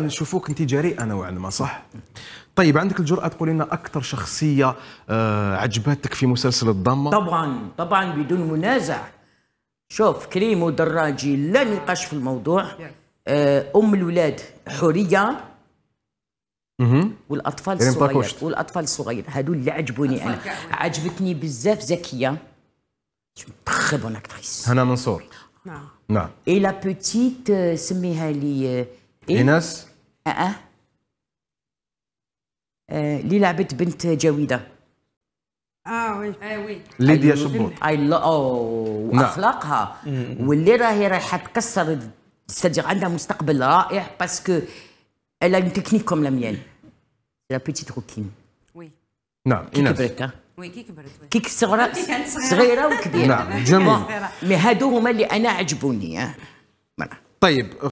نشوفوك انت جريئه نوعا ما صح طيب عندك الجرأه تقول لنا اكثر شخصيه آه، عجبتك في مسلسل الضمه طبعا طبعا بدون منازع شوف كريم ودراجي لا نقاش في الموضوع آه، ام الولاد حوريه والاطفال الصغير يعني والاطفال الصغير هادو اللي عجبوني انا عجبتني بزاف زكيه تخي بون اكتريس هنا منصور نعم نعم اي لا بوتيت سميها لي آه، إيه؟ لناس أه. آه, آه، لي لعبت بنت جويده اه وي اه وي ليديا أيوة. شبوط اي لو واخلاقها نعم. واللي راهي رايحه تكسر ستادير عندها مستقبل رائع باسكو الا اون تكنيك كوم comme لا mienne. روكين وي نعم rouquine. كي كبرت وي كي كبرت كي صغيره صغيره وكبيره نعم جميل مي هادو هما اللي انا عجبوني طيب